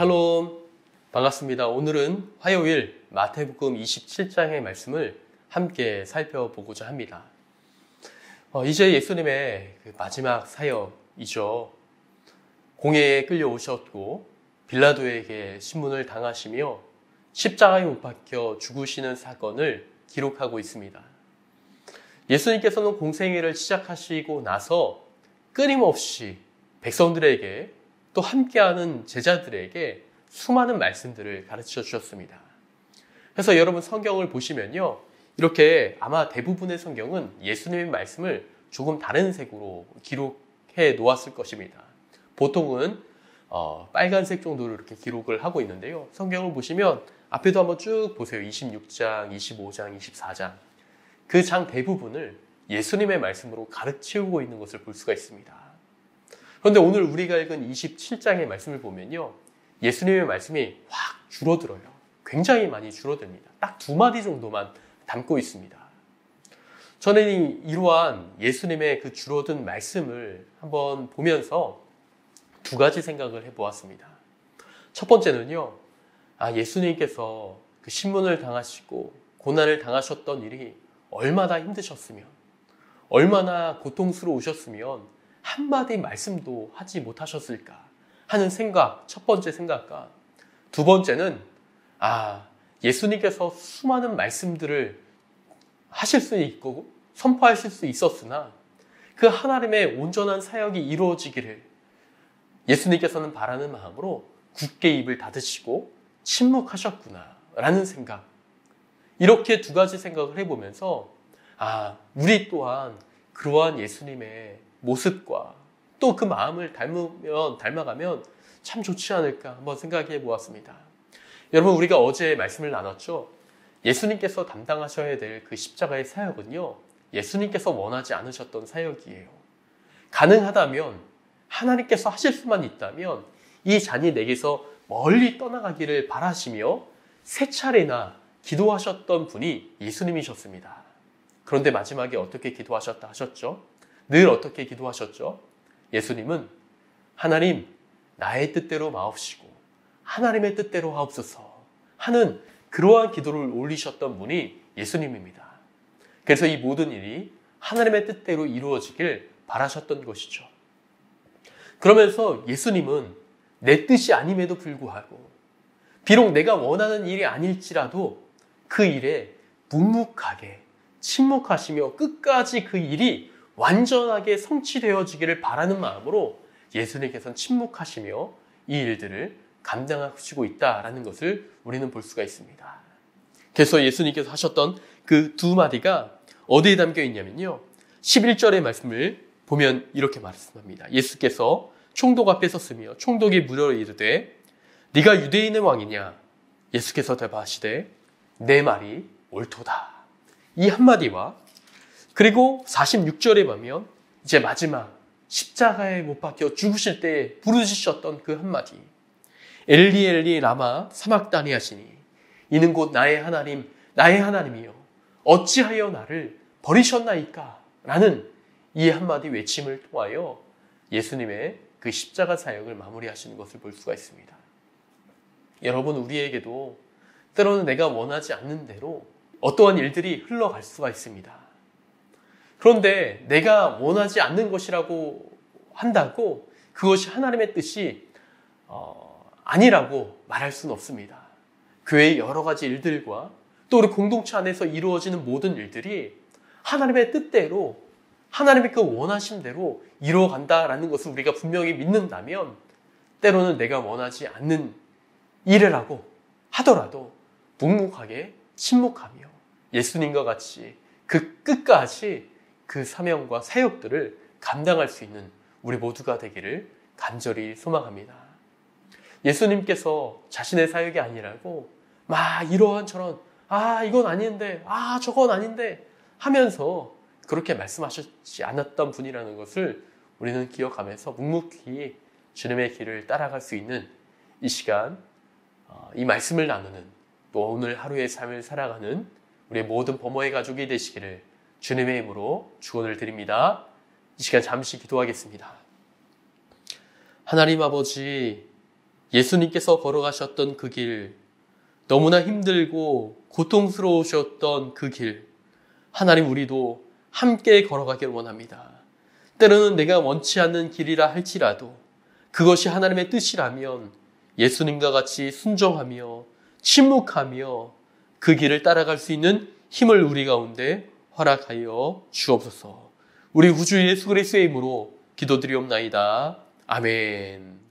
샬롬 반갑습니다. 오늘은 화요일 마태복음 27장의 말씀을 함께 살펴보고자 합니다. 어, 이제 예수님의 그 마지막 사역이죠. 공예에 끌려오셨고 빌라도에게 신문을 당하시며 십자가에 못 박혀 죽으시는 사건을 기록하고 있습니다. 예수님께서는 공생회를 시작하시고 나서 끊임없이 백성들에게 또 함께하는 제자들에게 수많은 말씀들을 가르쳐 주셨습니다. 그래서 여러분 성경을 보시면요. 이렇게 아마 대부분의 성경은 예수님의 말씀을 조금 다른 색으로 기록해 놓았을 것입니다. 보통은 어, 빨간색 정도로 이렇게 기록을 하고 있는데요. 성경을 보시면 앞에도 한번 쭉 보세요. 26장, 25장, 24장. 그 장 대부분을 예수님의 말씀으로 가르치우고 있는 것을 볼 수가 있습니다. 그런데 오늘 우리가 읽은 27장의 말씀을 보면요. 예수님의 말씀이 확 줄어들어요. 굉장히 많이 줄어듭니다. 딱 두 마디 정도만 담고 있습니다. 저는 이러한 예수님의 그 줄어든 말씀을 한번 보면서 두 가지 생각을 해보았습니다. 첫 번째는요, 아, 예수님께서 그 신문을 당하시고 고난을 당하셨던 일이 얼마나 힘드셨으면, 얼마나 고통스러우셨으면 한마디 말씀도 하지 못하셨을까 하는 생각, 첫 번째 생각과 두 번째는 아, 예수님께서 수많은 말씀들을 하실 수 있고 선포하실 수 있었으나 그 하나님의 온전한 사역이 이루어지기를 예수님께서는 바라는 마음으로 굳게 입을 닫으시고 침묵하셨구나 라는 생각. 이렇게 두 가지 생각을 해보면서 아, 우리 또한 그러한 예수님의 모습과 또 그 마음을 닮으면, 닮아가면 참 좋지 않을까 한번 생각해 보았습니다. 여러분, 우리가 어제 말씀을 나눴죠? 예수님께서 담당하셔야 될 그 십자가의 사역은요, 예수님께서 원하지 않으셨던 사역이에요. 가능하다면, 하나님께서 하실 수만 있다면, 이 잔이 내게서 멀리 떠나가기를 바라시며, 세 차례나 기도하셨던 분이 예수님이셨습니다. 그런데 마지막에 어떻게 기도하셨다 하셨죠? 늘 어떻게 기도하셨죠? 예수님은 하나님 나의 뜻대로 마옵시고 하나님의 뜻대로 하옵소서 하는 그러한 기도를 올리셨던 분이 예수님입니다. 그래서 이 모든 일이 하나님의 뜻대로 이루어지길 바라셨던 것이죠. 그러면서 예수님은 내 뜻이 아님에도 불구하고 비록 내가 원하는 일이 아닐지라도 그 일에 묵묵하게 침묵하시며 끝까지 그 일이 완전하게 성취되어지기를 바라는 마음으로 예수님께서는 침묵하시며 이 일들을 감당하시고 있다라는 것을 우리는 볼 수가 있습니다. 그래서 예수님께서 하셨던 그 두 마디가 어디에 담겨 있냐면요. 11절의 말씀을 보면 이렇게 말씀합니다. 예수께서 총독 앞에 섰으며 총독이 무료로 이르되 네가 유대인의 왕이냐? 예수께서 대답하시되 내 말이 옳도다. 이 한마디와 그리고 46절에 보면 이제 마지막 십자가에 못 박혀 죽으실 때 부르짖으셨던 그 한마디 엘리 엘리 라마 사막다니 하시니 이는 곧 나의 하나님 나의 하나님이요 어찌하여 나를 버리셨나이까 라는 이 한마디 외침을 통하여 예수님의 그 십자가 사역을 마무리하시는 것을 볼 수가 있습니다. 여러분 우리에게도 때로는 내가 원하지 않는 대로 어떠한 일들이 흘러갈 수가 있습니다. 그런데 내가 원하지 않는 것이라고 한다고 그것이 하나님의 뜻이 어, 아니라고 말할 수는 없습니다. 교회의 여러 가지 일들과 또 우리 공동체 안에서 이루어지는 모든 일들이 하나님의 뜻대로 하나님의 그 원하심대로 이루어간다라는 것을 우리가 분명히 믿는다면 때로는 내가 원하지 않는 일이라고 하더라도 묵묵하게 침묵하며 예수님과 같이 그 끝까지 그 사명과 사역들을 감당할 수 있는 우리 모두가 되기를 간절히 소망합니다. 예수님께서 자신의 사역이 아니라고 막 이러한 처럼아 이건 아닌데 아 저건 아닌데 하면서 그렇게 말씀하셨지 않았던 분이라는 것을 우리는 기억하면서 묵묵히 주님의 길을 따라갈 수 있는 이 시간 어, 이 말씀을 나누는 또 오늘 하루의 삶을 살아가는 우리의 모든 범어의 가족이 되시기를 주님의 이름으로 주원을 드립니다. 이 시간 잠시 기도하겠습니다. 하나님 아버지, 예수님께서 걸어가셨던 그 길, 너무나 힘들고 고통스러우셨던 그 길, 하나님 우리도 함께 걸어가길 원합니다. 때로는 내가 원치 않는 길이라 할지라도 그것이 하나님의 뜻이라면 예수님과 같이 순종하며 침묵하며 그 길을 따라갈 수 있는 힘을 우리 가운데 허락하여 주옵소서. 우리 구주 예수 그리스의 이름으로 기도드리옵나이다. 아멘.